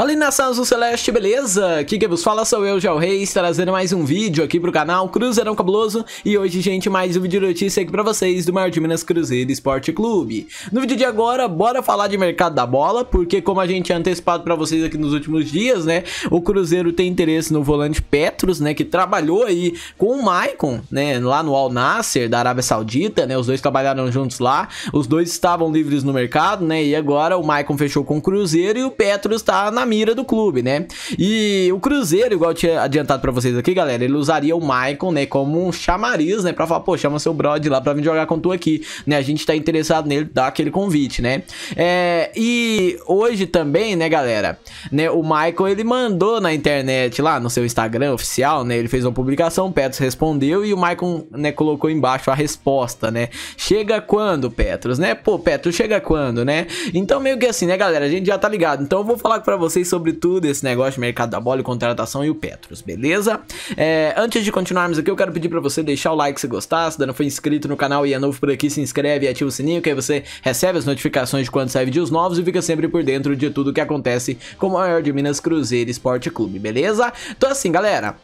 Fala nações do Celeste, beleza? Aqui que vos fala sou eu, Jal Reis, trazendo mais um vídeo aqui pro canal Cruzeirão Cabuloso E hoje, gente, mais um vídeo de notícia aqui pra vocês do maior de Minas Cruzeiro Esporte Clube No vídeo de agora, bora falar de mercado da bola Porque como a gente antecipado pra vocês aqui nos últimos dias, né O Cruzeiro tem interesse no volante Petros, né, que trabalhou aí com o Maicon, né Lá no Al Nasser, da Arábia Saudita, né, os dois trabalharam juntos lá Os dois estavam livres no mercado, né, e agora o Maicon fechou com o Cruzeiro e o Petros tá na mira do clube, né? E o Cruzeiro, igual eu tinha adiantado para vocês aqui, galera, ele usaria o Maicon, né, como um chamariz, né, para falar, pô, chama seu brother lá para vir jogar com tu aqui, né? A gente tá interessado nele, dá aquele convite, né? É, e hoje também, né, galera, né, o Maicon ele mandou na internet lá no seu Instagram oficial, né? Ele fez uma publicação, o Petros respondeu e o Maicon, né, colocou embaixo a resposta, né? Chega quando, Petros, né? Pô, Petros, chega quando, né? Então meio que assim, né, galera, a gente já tá ligado. Então eu vou falar para vocês vocês sobre tudo esse negócio de mercado da bola e contratação e o Petros, beleza? É, antes de continuarmos aqui, eu quero pedir para você deixar o like se gostar, se ainda não foi inscrito no canal e é novo por aqui, se inscreve e ativa o sininho, que aí você recebe as notificações de quando sai vídeos novos e fica sempre por dentro de tudo que acontece com o maior de Minas Cruzeiro Esporte Clube, beleza? Então assim, galera...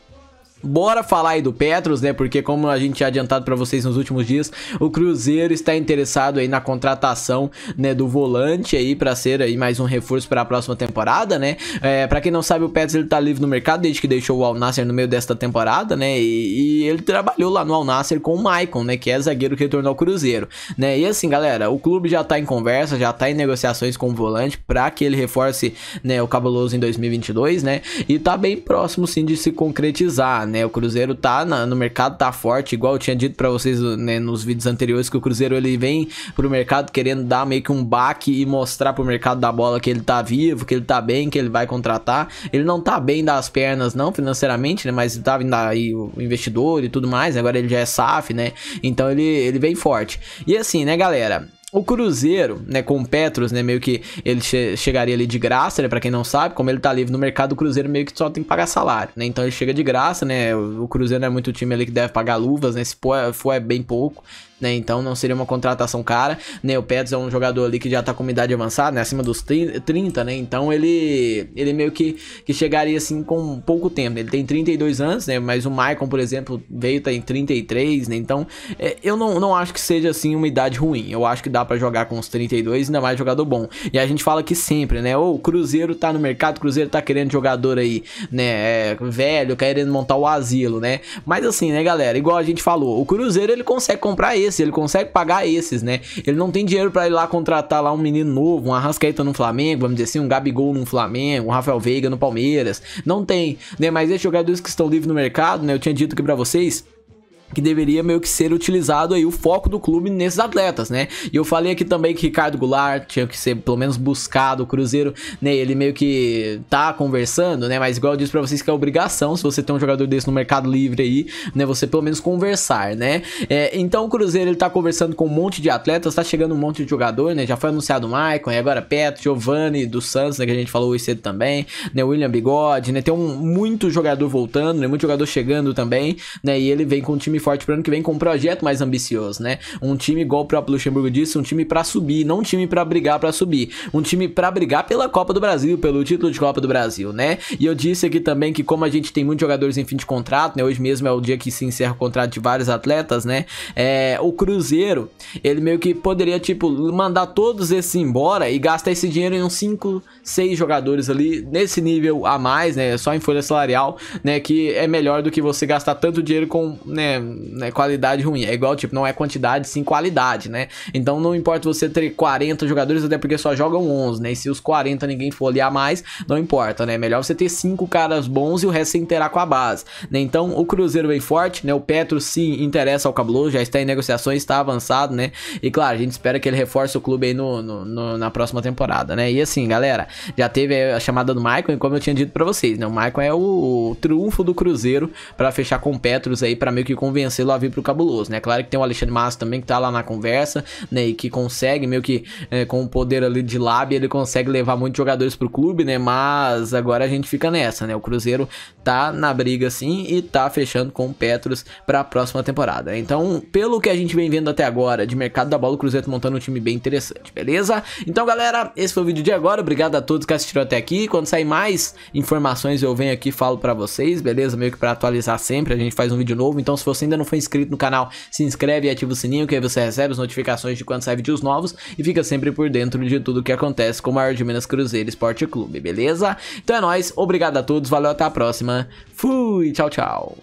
Bora falar aí do Petros, né? Porque como a gente tinha adiantado para vocês nos últimos dias, o Cruzeiro está interessado aí na contratação, né, do volante aí para ser aí mais um reforço para a próxima temporada, né? É, para quem não sabe, o Petros ele tá livre no mercado desde que deixou o Al no meio desta temporada, né? E, e ele trabalhou lá no Al com o Maicon, né, que é zagueiro que retornou ao Cruzeiro, né? E assim, galera, o clube já tá em conversa, já tá em negociações com o volante para que ele reforce, né, o cabuloso em 2022, né? E tá bem próximo sim de se concretizar, né? O Cruzeiro tá na, no mercado, tá forte, igual eu tinha dito para vocês né, nos vídeos anteriores que o Cruzeiro ele vem pro mercado querendo dar meio que um baque e mostrar pro mercado da bola que ele tá vivo, que ele tá bem, que ele vai contratar. Ele não tá bem das pernas não financeiramente, né? Mas tá vindo aí o investidor e tudo mais, agora ele já é SAF, né? Então ele, ele vem forte. E assim, né, galera? O Cruzeiro, né, com o Petros, né, meio que ele che chegaria ali de graça, né, para quem não sabe, como ele tá livre no mercado, o Cruzeiro meio que só tem que pagar salário, né? Então ele chega de graça, né? O Cruzeiro não é muito time ali que deve pagar luvas, né? Se for é, é bem pouco né? Então não seria uma contratação cara, né? O Pets é um jogador ali que já tá com idade avançada, né? Acima dos 30, né? Então ele ele meio que, que chegaria assim com pouco tempo. Ele tem 32 anos, né? Mas o Maicon, por exemplo, veio tá em 33, né? Então é, eu não, não acho que seja assim uma idade ruim. Eu acho que dá para jogar com os 32, ainda mais jogador bom. E a gente fala que sempre, né? Ou o Cruzeiro tá no mercado, o Cruzeiro tá querendo jogador aí, né? É, velho, querendo montar o asilo, né? Mas assim, né, galera? Igual a gente falou, o Cruzeiro ele consegue comprar ele esse, ele consegue pagar esses, né? Ele não tem dinheiro para ir lá contratar lá um menino novo, um Arrascaeta no Flamengo, vamos dizer assim, um Gabigol no Flamengo, um Rafael Veiga no Palmeiras. Não tem, né? Mas esses jogadores que estão livres no mercado, né? Eu tinha dito aqui para vocês que deveria meio que ser utilizado aí o foco do clube nesses atletas, né? E eu falei aqui também que Ricardo Goulart tinha que ser pelo menos buscado, o Cruzeiro, né, ele meio que tá conversando, né? Mas igual eu disse para vocês que é obrigação, se você tem um jogador desse no mercado livre aí, né, você pelo menos conversar, né? É, então o Cruzeiro ele tá conversando com um monte de atletas, tá chegando um monte de jogador, né? Já foi anunciado o Maicon, e agora Petro, Giovanni do Santos, né, que a gente falou hoje cedo também, né, William Bigode, né? Tem um muito jogador voltando, né, muito jogador chegando também, né? E ele vem com um time forte pro ano que vem com um projeto mais ambicioso, né? Um time igual o próprio Luxemburgo disse, um time para subir, não um time para brigar para subir, um time para brigar pela Copa do Brasil, pelo título de Copa do Brasil, né? E eu disse aqui também que como a gente tem muitos jogadores em fim de contrato, né? Hoje mesmo é o dia que se encerra o contrato de vários atletas, né? É, o Cruzeiro, ele meio que poderia tipo mandar todos esses embora e gastar esse dinheiro em uns 5, 6 jogadores ali nesse nível a mais, né? Só em folha salarial, né, que é melhor do que você gastar tanto dinheiro com, né, é qualidade ruim. É igual, tipo, não é quantidade, sim qualidade, né? Então não importa você ter 40 jogadores, até porque só jogam 11, né? E se os 40 ninguém for olhar mais, não importa, né? Melhor você ter cinco caras bons e o resto você interar com a base, né? Então o Cruzeiro vem forte, né? O Petro se interessa ao Cabuloso, já está em negociações, está avançado, né? E claro, a gente espera que ele reforce o clube aí no, no, no na próxima temporada, né? E assim, galera, já teve a chamada do Michael, e como eu tinha dito para vocês, né? O Michael é o, o triunfo do Cruzeiro para fechar com o Petros aí, para meio que convencer convencê-lo a vir pro cabuloso, né? Claro que tem o Alexandre Massa também que tá lá na conversa, né? E que consegue, meio que é, com o poder ali de lábia, ele consegue levar muitos jogadores pro clube, né? Mas agora a gente fica nessa, né? O Cruzeiro tá na briga sim e tá fechando com o Petros pra próxima temporada. Então, pelo que a gente vem vendo até agora de mercado da bola, o Cruzeiro tá montando um time bem interessante, beleza? Então, galera, esse foi o vídeo de agora. Obrigado a todos que assistiram até aqui. Quando sair mais informações, eu venho aqui e falo pra vocês, beleza? Meio que pra atualizar sempre, a gente faz um vídeo novo. Então, se você ainda não for inscrito no canal, se inscreve e ativa o sininho que aí você recebe as notificações de quando sai vídeos novos e fica sempre por dentro de tudo que acontece com o maior de Minas Cruzeiro Esporte Clube, beleza? Então é nóis, obrigado a todos, valeu, até a próxima, fui, tchau, tchau.